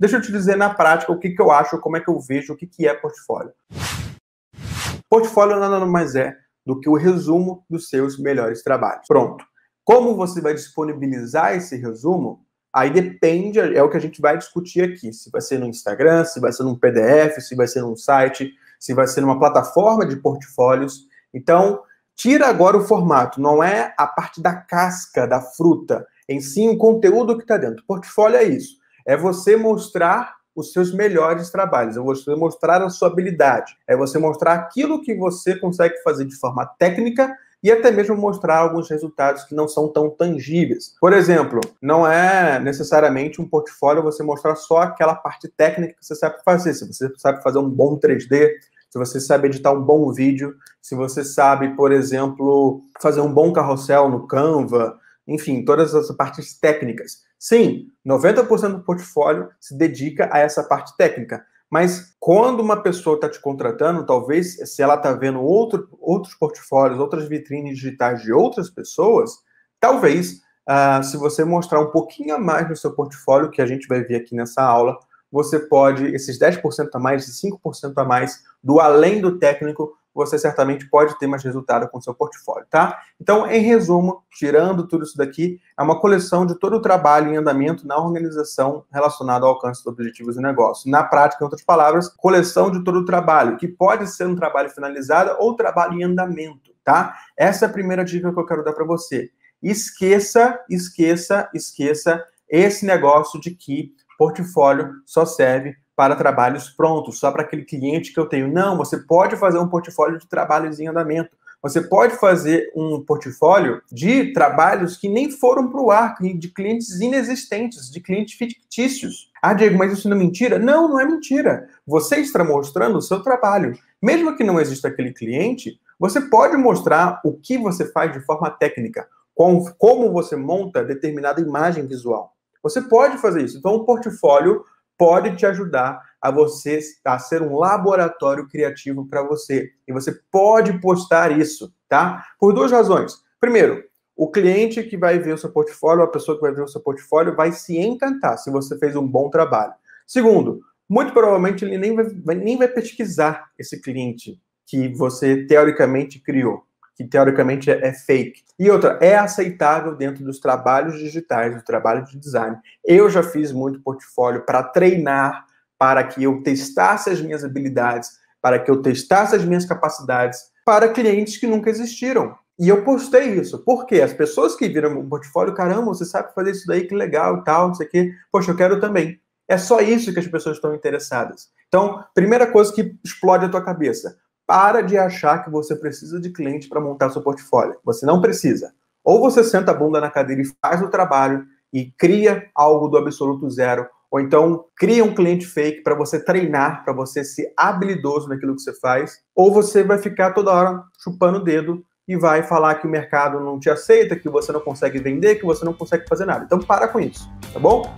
Deixa eu te dizer na prática o que, que eu acho, como é que eu vejo, o que, que é portfólio. Portfólio nada mais é do que o resumo dos seus melhores trabalhos. Pronto. Como você vai disponibilizar esse resumo? Aí depende, é o que a gente vai discutir aqui. Se vai ser no Instagram, se vai ser num PDF, se vai ser num site, se vai ser numa plataforma de portfólios. Então, tira agora o formato, não é a parte da casca, da fruta, em si o conteúdo que está dentro. Portfólio é isso. É você mostrar os seus melhores trabalhos, é você mostrar a sua habilidade, é você mostrar aquilo que você consegue fazer de forma técnica e até mesmo mostrar alguns resultados que não são tão tangíveis. Por exemplo, não é necessariamente um portfólio você mostrar só aquela parte técnica que você sabe fazer. Se você sabe fazer um bom 3D, se você sabe editar um bom vídeo, se você sabe, por exemplo, fazer um bom carrossel no Canva, enfim, todas as partes técnicas. Sim, 90% do portfólio se dedica a essa parte técnica. Mas quando uma pessoa está te contratando, talvez se ela está vendo outro, outros portfólios, outras vitrines digitais de outras pessoas, talvez uh, se você mostrar um pouquinho a mais no seu portfólio, que a gente vai ver aqui nessa aula, você pode, esses 10% a mais, esses 5% a mais, do além do técnico, você certamente pode ter mais resultado com o seu portfólio, tá? Então, em resumo, tirando tudo isso daqui, é uma coleção de todo o trabalho em andamento na organização relacionado ao alcance dos objetivos do negócio. Na prática, em outras palavras, coleção de todo o trabalho, que pode ser um trabalho finalizado ou trabalho em andamento, tá? Essa é a primeira dica que eu quero dar para você. Esqueça, esqueça, esqueça esse negócio de que portfólio só serve para trabalhos prontos, só para aquele cliente que eu tenho. Não, você pode fazer um portfólio de trabalhos em andamento. Você pode fazer um portfólio de trabalhos que nem foram para o ar, de clientes inexistentes, de clientes fictícios. Ah, Diego, mas isso não é mentira? Não, não é mentira. Você está mostrando o seu trabalho. Mesmo que não exista aquele cliente, você pode mostrar o que você faz de forma técnica, como você monta determinada imagem visual. Você pode fazer isso. Então, o portfólio pode te ajudar a você a ser um laboratório criativo para você. E você pode postar isso, tá? Por duas razões. Primeiro, o cliente que vai ver o seu portfólio, a pessoa que vai ver o seu portfólio, vai se encantar se você fez um bom trabalho. Segundo, muito provavelmente ele nem vai, nem vai pesquisar esse cliente que você teoricamente criou que teoricamente é, é fake. E outra, é aceitável dentro dos trabalhos digitais, do trabalho de design. Eu já fiz muito portfólio para treinar, para que eu testasse as minhas habilidades, para que eu testasse as minhas capacidades para clientes que nunca existiram. E eu postei isso. porque As pessoas que viram o portfólio, caramba, você sabe fazer isso daí, que legal e tal, não sei o quê. Poxa, eu quero também. É só isso que as pessoas estão interessadas. Então, primeira coisa que explode a tua cabeça. Para de achar que você precisa de cliente para montar seu portfólio. Você não precisa. Ou você senta a bunda na cadeira e faz o trabalho e cria algo do absoluto zero, ou então cria um cliente fake para você treinar, para você ser habilidoso naquilo que você faz, ou você vai ficar toda hora chupando o dedo e vai falar que o mercado não te aceita, que você não consegue vender, que você não consegue fazer nada. Então para com isso, tá bom?